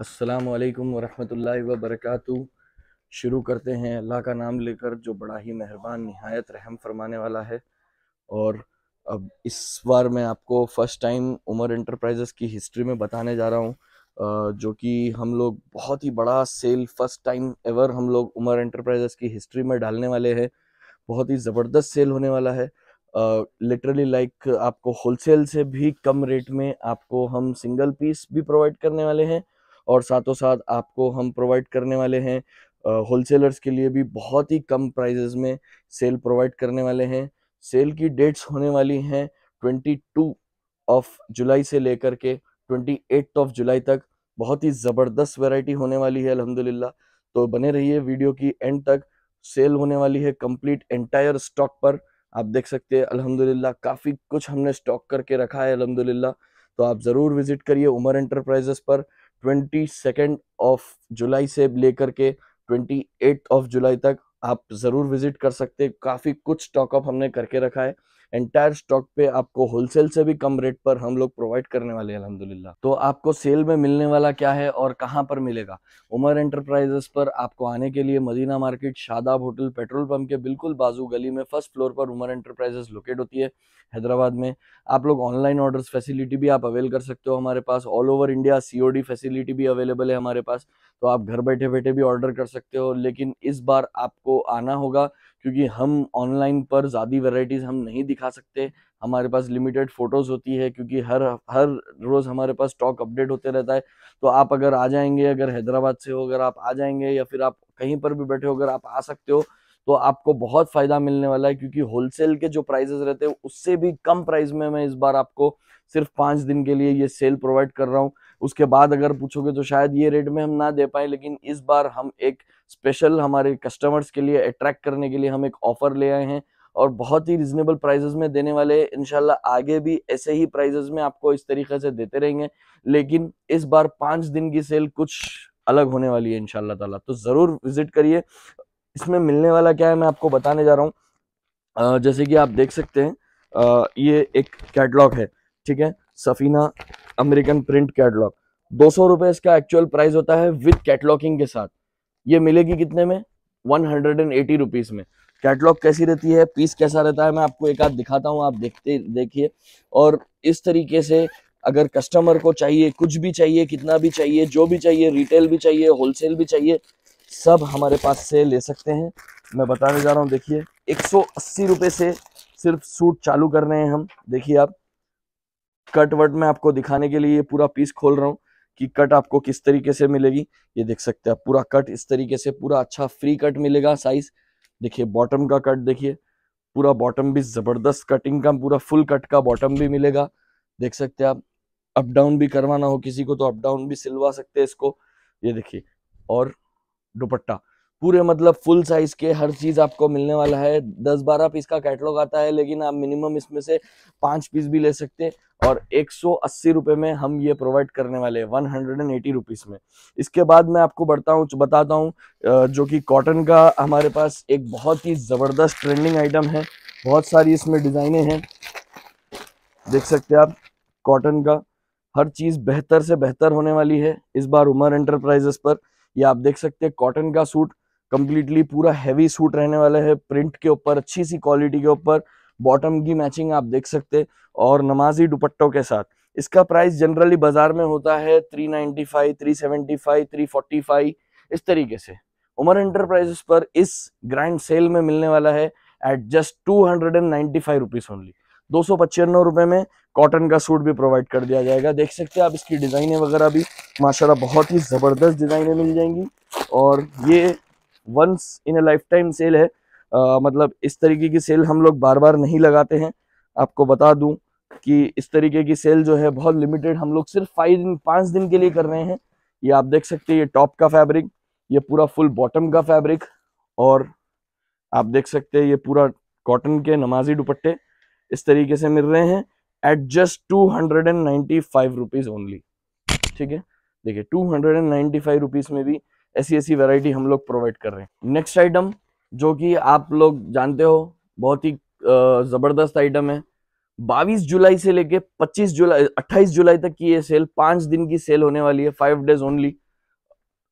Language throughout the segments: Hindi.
असलकम वरहमल वबरक शुरू करते हैं अल्लाह का नाम लेकर जो बड़ा ही मेहरबान नहायत रहम फरमाने वाला है और अब इस बार मैं आपको फ़र्स्ट टाइम उमर इंटरप्राइजेस की हिस्ट्री में बताने जा रहा हूँ जो कि हम लोग बहुत ही बड़ा सेल फर्स्ट टाइम एवर हम लोग उमर इंटरप्राइजेस की हिस्ट्री में डालने वाले हैं बहुत ही ज़बरदस्त सेल होने वाला है लिटरली uh, लाइक like, आपको होलसेल से भी कम रेट में आपको हम सिंगल पीस भी प्रोवाइड करने वाले हैं और साथों साथ आपको हम प्रोवाइड करने वाले हैं होलसेलर्स के लिए भी बहुत ही कम प्राइजेज में सेल प्रोवाइड करने वाले हैं सेल की डेट्स होने वाली हैं ट्वेंटी टू ऑफ जुलाई से लेकर के ट्वेंटी ऑफ जुलाई तक बहुत ही ज़बरदस्त वैरायटी होने वाली है अलहमदिल्ला तो बने रहिए वीडियो की एंड तक सेल होने वाली है कंप्लीट एंटायर स्टॉक पर आप देख सकते हैं अल्हम्दुलिल्लाह काफ़ी कुछ हमने स्टॉक करके रखा है अल्हम्दुलिल्लाह तो आप ज़रूर विज़िट करिए उमर एंटरप्राइजेस पर ट्वेंटी सेकेंड ऑफ जुलाई से लेकर के ट्वेंटी एट ऑफ जुलाई तक आप ज़रूर विजिट कर सकते काफ़ी कुछ स्टॉकअप हमने करके रखा है एंटायर स्टॉक पे आपको होलसेल से भी कम रेट पर हम लोग प्रोवाइड करने वाले हैं अलहमदुल्ला तो आपको सेल में मिलने वाला क्या है और कहाँ पर मिलेगा उमर एंटरप्राइजेस पर आपको आने के लिए Madina market Shadab hotel petrol pump के बिल्कुल बाजू गली में फर्स्ट फ्लोर पर उमर एंटरप्राइजेस लोकेट होती है हैदराबाद में आप लोग ऑनलाइन ऑर्डर्स फैसिलिटी भी आप अवेल कर सकते हो हमारे पास all over India COD facility भी अवेलेबल है हमारे पास तो आप घर बैठे बैठे भी ऑर्डर कर सकते हो लेकिन इस बार आपको आना होगा क्योंकि हम ऑनलाइन पर ज़्यादा वेराइटीज़ हम नहीं दिखा सकते हमारे पास लिमिटेड फ़ोटोज़ होती है क्योंकि हर हर रोज़ हमारे पास स्टॉक अपडेट होते रहता है तो आप अगर आ जाएंगे अगर हैदराबाद से हो अगर आप आ जाएंगे या फिर आप कहीं पर भी बैठे हो अगर आप आ सकते हो तो आपको बहुत फ़ायदा मिलने वाला है क्योंकि होलसेल के जो प्राइजेज रहते हैं उससे भी कम प्राइस में मैं इस बार आपको सिर्फ पाँच दिन के लिए ये सेल प्रोवाइड कर रहा हूँ उसके बाद अगर पूछोगे तो शायद ये रेट में हम ना दे पाए लेकिन इस बार हम एक स्पेशल हमारे कस्टमर्स के लिए अट्रैक्ट करने के लिए हम एक ऑफर ले आए हैं और बहुत ही रिजनेबल प्राइजेस में देने वाले इनशाला आगे भी ऐसे ही प्राइजेस में आपको इस तरीके से देते रहेंगे लेकिन इस बार पाँच दिन की सेल कुछ अलग होने वाली है इनशाला तला तो ज़रूर विजिट करिए इसमें मिलने वाला क्या है मैं आपको बताने जा रहा हूँ जैसे कि आप देख सकते हैं ये एक कैटलॉग है ठीक है सफीना अमेरिकन प्रिंट कैटलॉग दो सौ रुपये इसका एक्चुअल प्राइस होता है विद कैटलॉगिंग के साथ ये मिलेगी कितने में one hundred and eighty rupees में कैटलॉग कैसी रहती है पीस कैसा रहता है मैं आपको एक आध दिखाता हूँ आप देखते देखिए और इस तरीके से अगर कस्टमर को चाहिए कुछ भी चाहिए कितना भी चाहिए जो भी चाहिए रिटेल भी चाहिए होलसेल भी चाहिए सब हमारे पास से ले सकते हैं मैं बताने जा रहा हूँ देखिए एक सौ से सिर्फ सूट चालू कर रहे हैं हम देखिए आप कट वट में आपको दिखाने के लिए पूरा पीस खोल रहा हूँ कि कट आपको किस तरीके से मिलेगी ये देख सकते हैं पूरा कट इस तरीके से पूरा अच्छा फ्री कट मिलेगा साइज देखिए बॉटम का कट देखिए पूरा बॉटम भी ज़बरदस्त कटिंग का पूरा फुल कट का बॉटम भी मिलेगा देख सकते हैं आप अप डाउन भी करवाना हो किसी को तो अप डाउन भी सिलवा सकते हैं इसको ये देखिए और दुपट्टा पूरे मतलब फुल साइज के हर चीज आपको मिलने वाला है दस बारह पीस का कैटलॉग आता है लेकिन आप मिनिमम इसमें से पांच पीस भी ले सकते और एक सौ रुपए में हम ये प्रोवाइड करने वाले हैं वन हंड्रेड में इसके बाद मैं आपको बढ़ता हूँ बताता हूँ जो कि कॉटन का हमारे पास एक बहुत ही ज़बरदस्त ट्रेंडिंग आइटम है बहुत सारी इसमें डिज़ाइने हैं देख सकते हैं आप कॉटन का हर चीज़ बेहतर से बेहतर होने वाली है इस बार उमर एंटरप्राइजेस पर ये आप देख सकते हैं कॉटन का सूट कम्प्लीटली पूरा हैवी सूट रहने वाला है प्रिंट के ऊपर अच्छी सी क्वालिटी के ऊपर बॉटम की मैचिंग आप देख सकते और नमाजी दुपट्टों के साथ इसका प्राइस जनरली बाजार में होता है 395, 375, 345 इस तरीके से उमर एंटरप्राइजेस पर इस ग्रैंड सेल में मिलने वाला है at just two hundred and ninety five rupees only दो सौ पचानवे रुपये में कॉटन का सूट भी प्रोवाइड कर दिया जाएगा देख सकते हैं आप इसकी डिज़ाइनें वगैरह भी माशाल्लाह बहुत ही ज़बरदस्त डिजाइने मिल जाएंगी और ये once in a lifetime sale है आ, मतलब इस तरीके की सेल हम लोग बार बार नहीं लगाते हैं आपको बता दूं कि इस तरीके की सेल जो है बहुत लिमिटेड हम लोग सिर्फ फाइव दिन पाँच दिन के लिए कर रहे हैं ये आप देख सकते हैं ये टॉप का फैब्रिक ये पूरा फुल बॉटम का फैब्रिक और आप देख सकते हैं ये पूरा कॉटन के नमाजी दुपट्टे इस तरीके से मिल रहे हैं at just two hundred and ninety five rupees only ठीक है देखिए two hundred and ninety five rupees में भी ऐसी ऐसी वेराइटी हम लोग प्रोवाइड कर रहे हैं नेक्स्ट आइटम जो कि आप लोग जानते हो बहुत ही ज़बरदस्त आइटम है बाईस जुलाई से लेके 25 जुलाई 28 जुलाई तक की ये सेल पाँच दिन की सेल होने वाली है फाइव डेज ओनली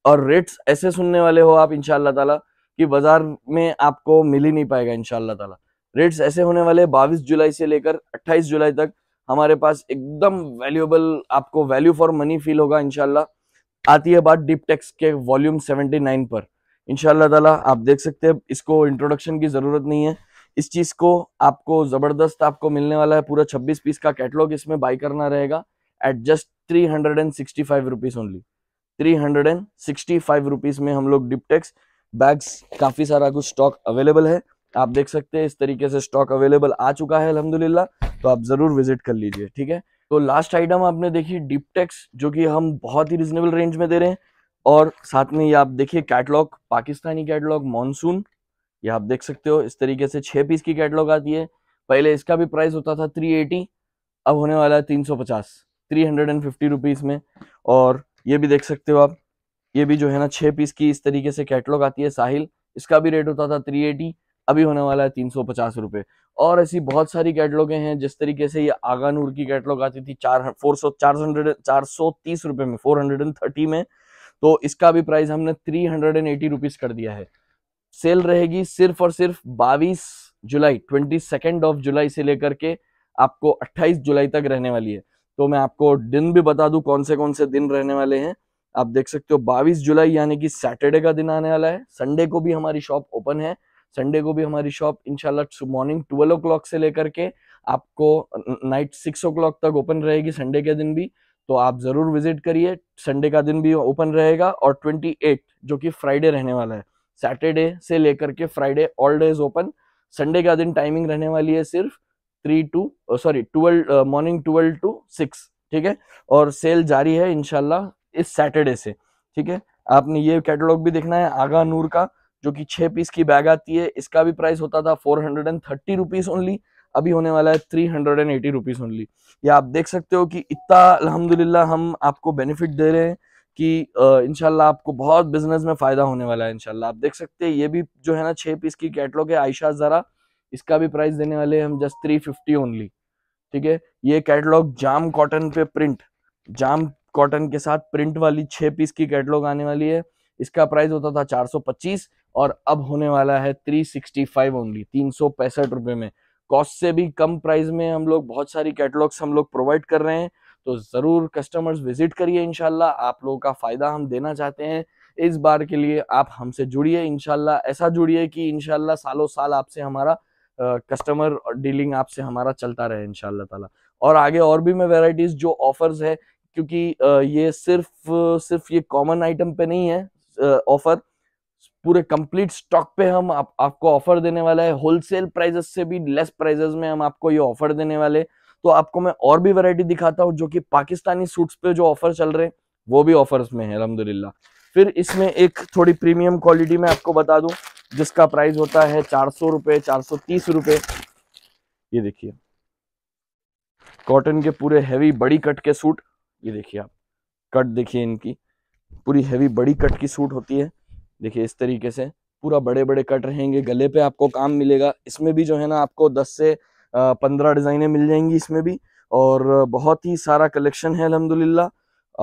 और रेट्स ऐसे सुनने वाले हो आप इनशाला ताला कि बाजार में आपको मिल ही नहीं पाएगा इनशाला ताला रेट्स ऐसे होने वाले बाईस जुलाई से लेकर अट्ठाईस जुलाई तक हमारे पास एकदम वैल्यूएबल आपको वैल्यू फॉर मनी फील होगा इनशाला आती है बात डीप टेक्स के वॉल्यूम 79 पर इनशाला आप देख सकते हैं इसको इंट्रोडक्शन की ज़रूरत नहीं है इस चीज़ को आपको ज़बरदस्त आपको मिलने वाला है पूरा 26 पीस का कैटलॉग इसमें बाई करना रहेगा at just three hundred and sixty five rupees only three hundred and sixty five rupees में हम लोग डिपटेक्स बैग्स काफ़ी सारा कुछ स्टॉक अवेलेबल है आप देख सकते हैं इस तरीके से स्टॉक अवेलेबल आ चुका है अलहमदुल्ला तो आप ज़रूर विजिट कर लीजिए ठीक है तो लास्ट आइटम आपने देखी डिपटेक्स जो कि हम बहुत ही रिजनेबल रेंज में दे रहे हैं और साथ में ये आप देखिए कैटलॉग पाकिस्तानी कैटलॉग मॉनसून ये आप देख सकते हो इस तरीके से छः पीस की कैटलॉग आती है पहले इसका भी प्राइस होता था थ्री एटी अब होने वाला है तीन सौ पचास three hundred and fifty rupees में और ये भी देख सकते हो आप ये भी जो है ना छः पीस की इस तरीके से कैटलॉग आती है साहिल इसका भी रेट होता था थ्री एटी अभी होने वाला है तीन सौ पचास रुपए और ऐसी बहुत सारी कैटलॉगे हैं जिस तरीके से ये आगानूर की कैटलॉग आती थी चार फोर सौ चार हंड्रेड चार सौ तीस रुपए में फोर हंड्रेड एंड थर्टी में तो इसका भी प्राइस हमने three hundred and eighty rupees कर दिया है सेल रहेगी सिर्फ और सिर्फ बाईस जुलाई ट्वेंटी सेकेंड ऑफ जुलाई से लेकर के आपको अट्ठाईस जुलाई तक रहने वाली है तो मैं आपको दिन भी बता दू कौन से कौन से दिन रहने वाले हैं आप देख सकते हो 22 जुलाई यानी कि सैटरडे का दिन आने वाला है संडे को भी हमारी शॉप ओपन है संडे को भी हमारी शॉप इनशाला मॉर्निंग ट्वेल्व ओ से लेकर के आपको नाइट सिक्स ओ तक ओपन रहेगी संडे के दिन भी तो आप ज़रूर विजिट करिए संडे का दिन भी ओपन रहेगा और ट्वेंटी एट जो कि फ्राइडे रहने वाला है सैटरडे से लेकर के Friday all days open Sunday का दिन टाइमिंग रहने वाली है सिर्फ three to sorry twelve morning twelve to six ठीक है और सेल जारी है इनशाला इस सैटरडे से ठीक है आपने ये कैटलॉग भी देखना है आगा नूर का जो कि छह पीस की बैग आती है इसका भी प्राइस होता था four hundred and thirty rupees only अभी होने वाला है three hundred and eighty rupees only ये आप देख सकते हो कि इतना अलहमदुल्ला हम आपको बेनिफिट दे रहे हैं कि इनशाला आपको बहुत बिजनेस में फ़ायदा होने वाला है इनशाला आप देख सकते हैं ये भी जो है ना छह पीस की कैटलॉग है आयशा ज़रा इसका भी प्राइस देने वाले हम जस्ट थ्री फिफ्टी ओनली ठीक है ये कैटलॉग जाम कॉटन पे प्रिंट जाम कॉटन के साथ प्रिंट वाली छह पीस की कैटलॉग आने वाली है इसका प्राइस होता था चार सौ पच्चीस और अब होने वाला है थ्री सिक्सटी फाइव ओनली तीन सौ पैंसठ रुपये में कॉस्ट से भी कम प्राइस में हम लोग बहुत सारी कैटलॉग्स हम लोग प्रोवाइड कर रहे हैं तो ज़रूर कस्टमर्स विजिट करिए इनशाला आप लोगों का फ़ायदा हम देना चाहते हैं इस बार के लिए आप हमसे जुड़िए इनशाला ऐसा जुड़िए कि इनशाला सालों साल आपसे हमारा कस्टमर डीलिंग आपसे हमारा चलता रहे इनशाला ताला और आगे और भी मैं वेराइटीज़ जो ऑफर्स है क्योंकि ये सिर्फ सिर्फ ये कॉमन आइटम पे नहीं है ऑफ़र पूरे कंप्लीट स्टॉक पे हम आप, आपको ऑफर देने वाला है होलसेल प्राइजेस से भी लेस प्राइजेस में हम आपको ये ऑफर देने वाले तो आपको मैं और भी वैरायटी दिखाता हूँ जो कि पाकिस्तानी सूट्स पे जो ऑफर चल रहे हैं वो भी ऑफर्स में है अलहमदुल्ला फिर इसमें एक थोड़ी प्रीमियम क्वालिटी में आपको बता दूं जिसका प्राइस होता है चार सौ रुपये चार सौ तीस रुपये ये देखिए कॉटन के पूरे हैवी बड़ी कट के सूट ये देखिए आप कट देखिए इनकी पूरी हैवी बड़ी कट की सूट होती है देखिए इस तरीके से पूरा बड़े बड़े कट रहेंगे गले पे आपको काम मिलेगा इसमें भी जो है ना आपको 10 से 15 डिज़ाइनें मिल जाएंगी इसमें भी और बहुत ही सारा कलेक्शन है अलहमदिल्ला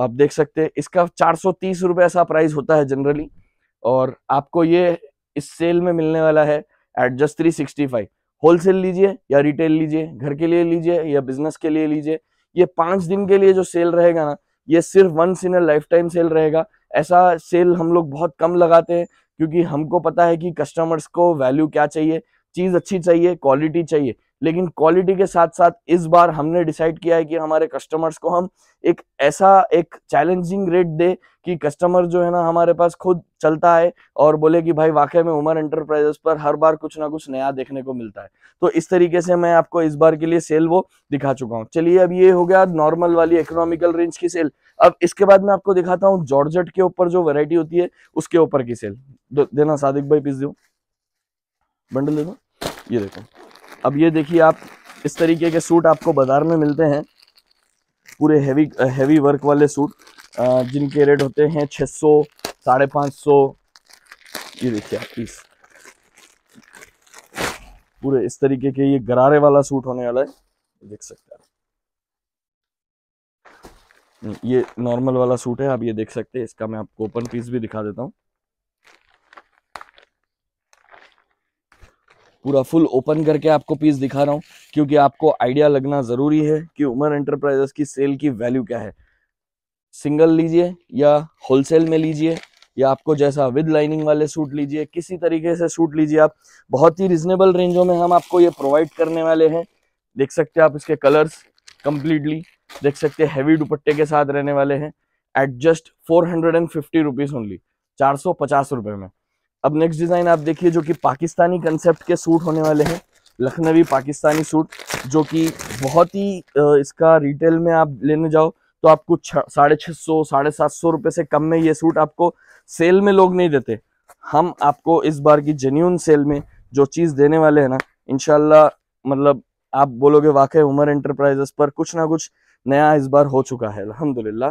आप देख सकते हैं इसका चार सौ तीस ऐसा प्राइस होता है जनरली और आपको ये इस सेल में मिलने वाला है at just three sixty five wholesale लीजिए या रिटेल लीजिए घर के लिए लीजिए या बिजनेस के लिए लीजिए ये पांच दिन के लिए जो सेल रहेगा ना ये सिर्फ once in a lifetime sale रहेगा ऐसा सेल हम लोग बहुत कम लगाते हैं क्योंकि हमको पता है कि कस्टमर्स को वैल्यू क्या चाहिए चीज़ अच्छी चाहिए क्वालिटी चाहिए लेकिन क्वालिटी के साथ साथ इस बार हमने डिसाइड किया है कि हमारे कस्टमर्स को हम एक ऐसा एक चैलेंजिंग रेट दे कि कस्टमर जो है ना हमारे पास खुद चलता है और बोले कि भाई वाकई में उमर एंटरप्राइजेस पर हर बार कुछ ना कुछ नया देखने को मिलता है तो इस तरीके से मैं आपको इस बार के लिए सेल वो दिखा चुका हूँ चलिए अब ये हो गया नॉर्मल वाली इकोनॉमिकल रेंज की सेल अब इसके बाद मैं आपको दिखाता हूँ जॉर्ज के ऊपर जो वेरायटी होती है उसके ऊपर की सेल देना सादिक भाई पीस दो बंडल देना ये देखो अब ये देखिए आप इस तरीके के सूट आपको बाज़ार में मिलते हैं पूरे हैवी हेवी वर्क वाले सूट जिनके रेट होते हैं 600 सौ साढ़े पाँच सौ ये देखिए आप पीस पूरे इस तरीके के ये गरारे वाला सूट होने वाला है देख सकते हैं ये नॉर्मल वाला सूट है आप ये देख सकते हैं इसका मैं आपको ओपन पीस भी दिखा देता हूँ पूरा फुल ओपन करके आपको पीस दिखा रहा हूँ क्योंकि आपको आइडिया लगना ज़रूरी है कि उमर एंटरप्राइजेस की सेल की वैल्यू क्या है सिंगल लीजिए या होलसेल में लीजिए या आपको जैसा विद लाइनिंग वाले सूट लीजिए किसी तरीके से सूट लीजिए आप बहुत ही रिजनेबल रेंजों में हम आपको ये प्रोवाइड करने वाले हैं देख सकते हैं आप इसके कलर्स कम्प्लीटली देख सकते हैं हैवी दुपट्टे के साथ रहने वाले हैं at just four hundred and fifty rupees only चार सौ पचास में अब नेक्स्ट डिज़ाइन आप देखिए जो कि पाकिस्तानी कंसेप्ट के सूट होने वाले हैं लखनवी पाकिस्तानी सूट जो कि बहुत ही इसका रिटेल में आप लेने जाओ तो आपको साढ़े छः सौ साढ़े सात सौ रुपये से कम में ये सूट आपको सेल में लोग नहीं देते हम आपको इस बार की जेन्यून सेल में जो चीज़ देने वाले हैं ना इनशाला मतलब आप बोलोगे वाकई उमर एंटरप्राइजेस पर कुछ ना कुछ नया इस बार हो चुका है अलहमदुल्ला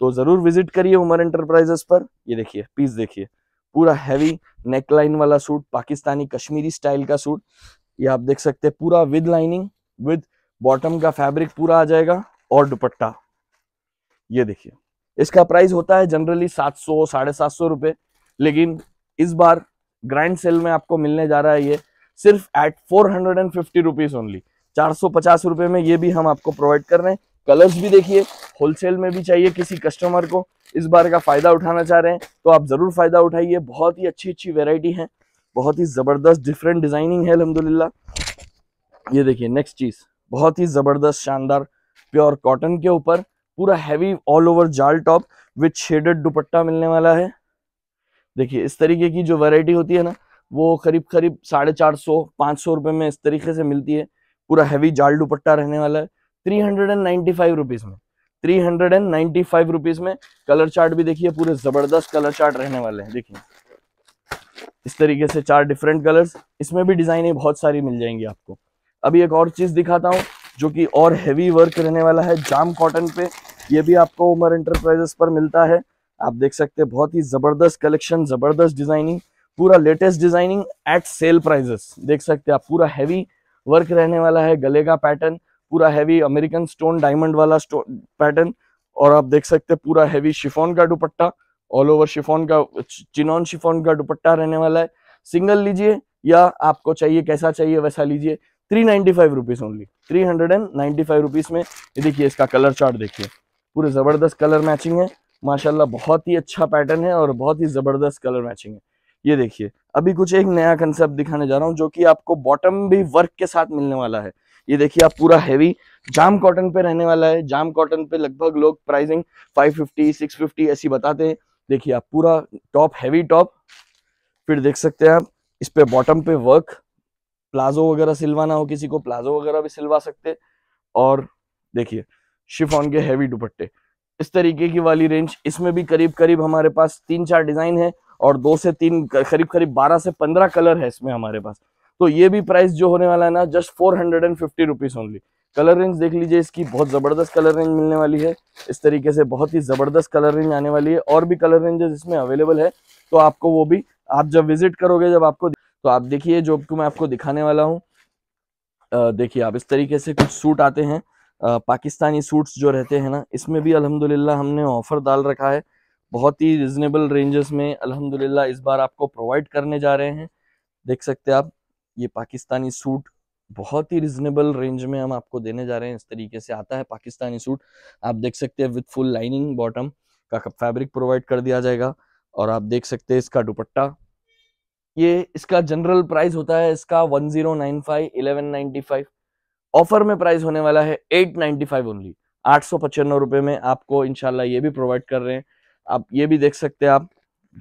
तो ज़रूर विजिट करिए उमर एंटरप्राइजेस पर ये देखिए पीस देखिए पूरा हैवी नेकलाइन वाला सूट पाकिस्तानी कश्मीरी स्टाइल का सूट ये आप देख सकते हैं पूरा विद लाइनिंग विद बॉटम का फैब्रिक पूरा आ जाएगा और दुपट्टा ये देखिए इसका प्राइस होता है जनरली सात सौ साढ़े सात सौ रुपए लेकिन इस बार ग्रैंड सेल में आपको मिलने जा रहा है ये सिर्फ at four hundred and fifty rupees only चार सौ पचास रुपये में ये भी हम आपको प्रोवाइड कर रहे हैं कलर्स भी देखिए होलसेल में भी चाहिए किसी कस्टमर को इस बार का फायदा उठाना चाह रहे हैं तो आप जरूर फायदा उठाइए बहुत ही अच्छी अच्छी वेराइटी है बहुत ही जबरदस्त डिफरेंट डिजाइनिंग है अलहमदुल्ला ये देखिए नेक्स्ट चीज बहुत ही जबरदस्त शानदार प्योर कॉटन के ऊपर पूरा हैवी ऑल ओवर जाल टॉप विथ शेडेड दुपट्टा मिलने वाला है देखिए इस तरीके की जो वैरायटी होती है ना वो करीब करीब साढ़े चार सौ पाँच सौ रुपये में इस तरीके से मिलती है पूरा हैवी जाल दुपट्टा रहने वाला है three hundred and ninety five rupees में three hundred and ninety five rupees में कलर चार्ट भी देखिए पूरे जबरदस्त कलर चार्ट रहने वाले हैं देखिए इस तरीके से चार डिफरेंट कलर्स इसमें भी डिजाइने बहुत सारी मिल जाएंगी आपको अभी एक और चीज दिखाता हूँ जो कि और हैवी वर्क रहने वाला है जाम कॉटन पे ये भी आपको उमर एंटरप्राइजेस पर मिलता है आप देख सकते हैं बहुत ही जबरदस्त कलेक्शन जबरदस्त डिजाइनिंग पूरा latest designing at sale prices देख सकते हैं आप पूरा हैवी वर्क रहने वाला है गले का पैटर्न पूरा हैवी अमेरिकन स्टोन डायमंड वाला पैटर्न और आप देख सकते हैं पूरा हैवी शिफोन का दुपट्टा ऑल ओवर शिफोन का चिनॉन शिफोन का दुपट्टा रहने वाला है सिंगल लीजिए या आपको चाहिए कैसा चाहिए वैसा लीजिए three ninety five rupees only three hundred and ninety five rupees में ये देखिए इसका कलर चार्ट देखिए पूरे ज़बरदस्त कलर मैचिंग है माशाल्लाह बहुत ही अच्छा पैटर्न है और बहुत ही ज़बरदस्त कलर मैचिंग है ये देखिए अभी कुछ एक नया कंसेप्ट दिखाने जा रहा हूँ जो कि आपको बॉटम भी वर्क के साथ मिलने वाला है ये देखिए आप पूरा हैवी जाम कॉटन पे रहने वाला है जाम कॉटन पे लगभग लोग प्राइसिंग 550 650 ऐसी बताते हैं देखिए आप पूरा टॉप हैवी टॉप फिर देख सकते हैं आप इस पे बॉटम पे वर्क प्लाजो वगैरह सिलवाना हो किसी को प्लाजो वगैरह भी सिलवा सकते और देखिए शिफॉन के हैवी दुपट्टे इस तरीके की वाली रेंज इसमें भी करीब करीब हमारे पास तीन चार डिजाइन है और दो से तीन करीब करीब बारह से पंद्रह कलर है इसमें हमारे पास तो ये भी प्राइस जो होने वाला है ना just four hundred and fifty rupees only colour range देख लीजिए इसकी बहुत ज़बरदस्त कलर रेंज मिलने वाली है इस तरीके से बहुत ही ज़बरदस्त कलर रेंज आने वाली है और भी कलर रेंजेस इसमें अवेलेबल है तो आपको वो भी आप जब विजिट करोगे जब आपको तो आप देखिए जो मैं आपको दिखाने वाला हूँ देखिए आप इस तरीके से कुछ सूट आते हैं पाकिस्तानी सूट्स जो रहते हैं ना इसमें भी अल्हम्दुलिल्लाह हमने ऑफर डाल रखा है बहुत ही रिजनेबल रेंजेस में अल्हम्दुलिल्लाह इस बार आपको प्रोवाइड करने जा रहे हैं देख सकते हैं आप ये पाकिस्तानी सूट बहुत ही रिजनेबल रेंज में हम आपको देने जा रहे हैं इस तरीके से आता है पाकिस्तानी सूट आप देख सकते हैं विद फुल लाइनिंग बॉटम का फैब्रिक प्रोवाइड कर दिया जाएगा और आप देख सकते हैं इसका दुपट्टा ये इसका जनरल प्राइस होता है इसका 1095 फाइव ऑफर में प्राइस होने वाला है 895 ओनली आठ सौ रुपए में आपको इनशाला ये भी प्रोवाइड कर रहे हैं आप ये भी देख सकते हैं आप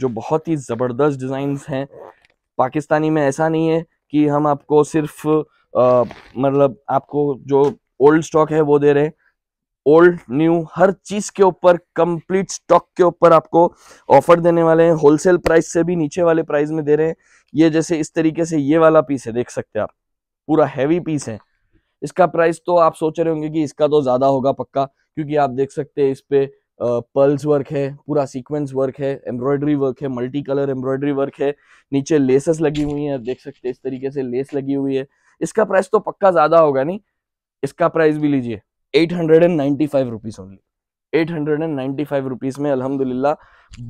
जो बहुत ही ज़बरदस्त डिजाइन हैं पाकिस्तानी में ऐसा नहीं है कि हम आपको सिर्फ मतलब आपको जो ओल्ड स्टॉक है वो दे रहे हैं ओल्ड न्यू हर चीज के ऊपर कंप्लीट स्टॉक के ऊपर आपको ऑफर देने वाले हैं होलसेल प्राइस से भी नीचे वाले प्राइस में दे रहे हैं ये जैसे इस तरीके से ये वाला पीस है देख सकते हैं आप पूरा हैवी पीस है इसका प्राइस तो आप सोच रहे होंगे कि इसका तो ज्यादा होगा पक्का क्योंकि आप देख सकते हैं इस पे पर्ल्स वर्क है पूरा सीक्वेंस वर्क है एम्ब्रॉयडरी वर्क है मल्टी कलर एम्ब्रॉयडरी वर्क है नीचे लेसेस लगी हुई है देख सकते हैं इस तरीके से लेस लगी हुई है इसका प्राइस तो पक्का ज़्यादा होगा नहीं इसका प्राइस भी लीजिए eight hundred and ninety five rupees only eight hundred and ninety five rupees में अलहमदुल्ला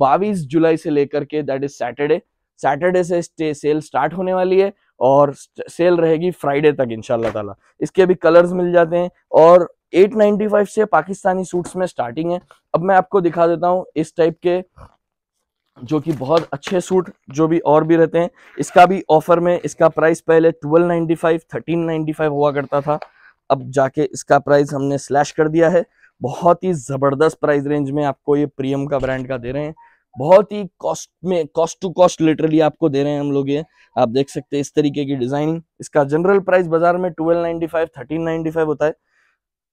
बाईस जुलाई से लेकर के दैट इज़ सैटरडे सैटरडे से सेल स्टार्ट होने वाली है और सेल रहेगी फ्राइडे तक इनशाला इसके भी कलर्स मिल जाते हैं और 895 से पाकिस्तानी सूट्स में स्टार्टिंग है अब मैं आपको दिखा देता हूँ इस टाइप के जो कि बहुत अच्छे सूट जो भी और भी रहते हैं इसका भी ऑफर में इसका प्राइस पहले 1295 1395 हुआ करता था अब जाके इसका प्राइस हमने स्लैश कर दिया है बहुत ही ज़बरदस्त प्राइस रेंज में आपको ये प्रीमियम का ब्रांड का दे रहे हैं बहुत ही कॉस्ट में कॉस्ट टू कॉस्ट लिटरली आपको दे रहे हैं हम लोग ये आप देख सकते हैं इस तरीके की डिजाइनिंग इसका जनरल प्राइस बाजार में ट्वेल्व 1395 होता है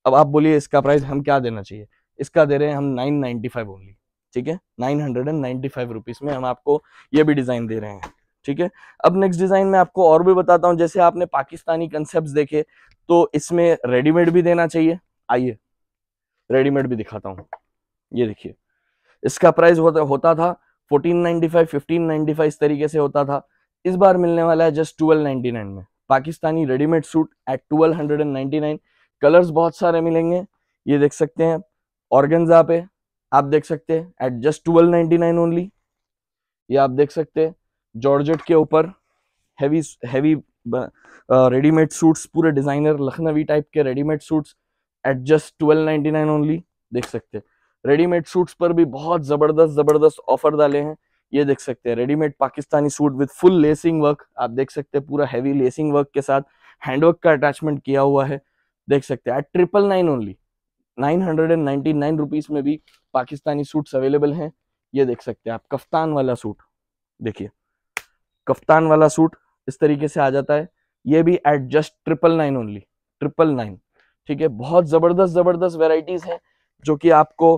अब आप बोलिए इसका प्राइस हम क्या देना चाहिए इसका दे रहे हैं हम नाइन नाइन्टी फाइव ओनली ठीक है nine hundred and ninety five rupees में हम आपको ये भी डिज़ाइन दे रहे हैं ठीक है अब नेक्स्ट डिज़ाइन में आपको और भी बताता हूँ जैसे आपने पाकिस्तानी कंसेप्ट देखे तो इसमें रेडीमेड भी देना चाहिए आइए रेडीमेड भी दिखाता हूँ ये देखिए इसका प्राइस होता होता था fourteen ninety five fifteen ninety five इस तरीके से होता था इस बार मिलने वाला है जस्ट ट्वेल्व नाइन्टी नाइन में Pakistani readymade suit at twelve hundred and ninety nine colours बहुत सारे मिलेंगे ये देख सकते हैं ऑर्गेन्जा पे आप देख सकते हैं at just twelve ninety nine only ये आप देख सकते हैं जॉर्जेट के ऊपर हैवी हैवी रेडीमेड सूट्स पूरे डिजाइनर लखनवी टाइप के readymade suits at just twelve ninety nine only देख सकते हैं रेडीमेड सूट्स पर भी बहुत जबरदस्त जबरदस्त ऑफर डाले हैं ये देख सकते हैं readymade Pakistani suit with full lacing work आप देख सकते हैं पूरा हैवी लेसिंग वर्क के साथ हैंडवर्क का अटैचमेंट किया हुआ है देख सकते हैं at triple nine only nine hundred and ninety nine rupees में भी पाकिस्तानी सूट्स अवेलेबल हैं ये देख सकते हैं आप कफ्तान वाला सूट देखिए कफ्तान वाला सूट इस तरीके से आ जाता है ये भी at just triple nine only triple nine ठीक है बहुत ज़बरदस्त ज़बरदस्त वेराइटीज़ हैं जो कि आपको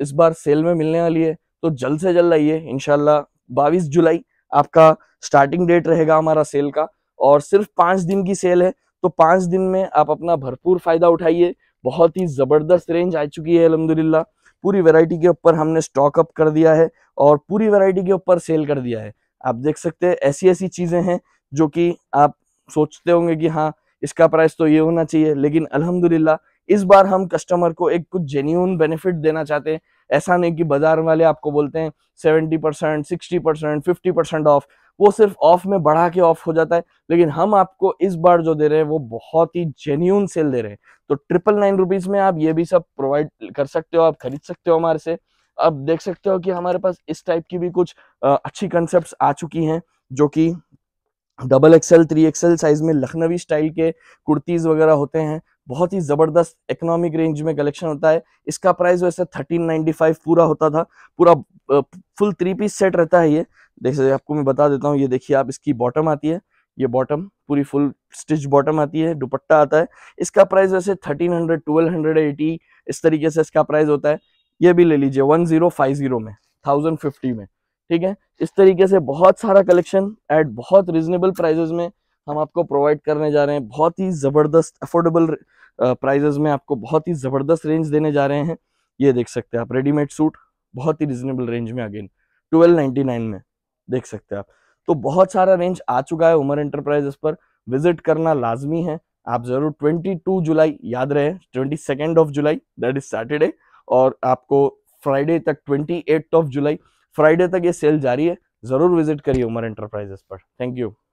इस बार सेल में मिलने वाली है तो जल्द से जल्द आइए इनशाला बाईस जुलाई आपका स्टार्टिंग डेट रहेगा हमारा सेल का और सिर्फ पांच दिन की सेल है तो पांच दिन में आप अपना भरपूर फ़ायदा उठाइए बहुत ही ज़बरदस्त रेंज आ चुकी है अलहमदिल्ला पूरी वैरायटी के ऊपर हमने स्टॉक अप कर दिया है और पूरी वैरायटी के ऊपर सेल कर दिया है आप देख सकते हैं ऐसी ऐसी चीज़ें हैं जो कि आप सोचते होंगे कि हाँ इसका प्राइस तो ये होना चाहिए लेकिन अल्हम्दुलिल्लाह इस बार हम कस्टमर को एक कुछ जेन्यून बेनिफिट देना चाहते हैं ऐसा नहीं कि बाजार वाले आपको बोलते हैं seventy percent sixty percent fifty percent off वो सिर्फ ऑफ में बढ़ा के ऑफ हो जाता है लेकिन हम आपको इस बार जो दे रहे हैं वो बहुत ही जेन्यून सेल दे रहे हैं तो ट्रिपल नाइन रुपीज में आप ये भी सब प्रोवाइड कर सकते हो आप खरीद सकते हो हमारे से आप देख सकते हो कि हमारे पास इस टाइप की भी कुछ अच्छी कंसेप्ट आ चुकी हैं जो कि double XL three XL size में लखनवी स्टाइल के कुर्तीज वगैरह होते हैं बहुत ही जबरदस्त इकोनॉमिक रेंज में कलेक्शन होता है इसका प्राइस वैसे 1395 पूरा होता था पूरा फुल थ्री पीस सेट रहता है ये देखिए आपको मैं बता देता हूँ ये देखिए आप इसकी बॉटम आती है ये बॉटम पूरी फुल स्टिच बॉटम आती है दुपट्टा आता है इसका प्राइस वैसे हंड्रेड एटी इस तरीके से इसका प्राइस होता है ये भी ले लीजिए ज़ीरो में फिफ्टी में ठीक है इस तरीके से बहुत सारा कलेक्शन एट बहुत रिजनेबल प्राइजेस में हम आपको प्रोवाइड करने जा रहे हैं बहुत ही ज़बरदस्त अफोर्डेबल प्राइजेज में आपको बहुत ही ज़बरदस्त रेंज देने जा रहे हैं ये देख सकते हैं आप रेडीमेड सूट बहुत ही रिजनेबल रेंज में अगेन ट्वेल्व नाइन्टी नाइन में देख सकते हैं आप तो बहुत सारा रेंज आ चुका है उमर एंटरप्राइजेस पर विजिट करना लाजमी है आप जरूर 22 जुलाई याद रहे twenty second of July that is Saturday और आपको फ्राइडे तक twenty eight of July Friday तक ये सेल जारी है जरूर विजिट करिए उमर एंटरप्राइजेस पर थैंक यू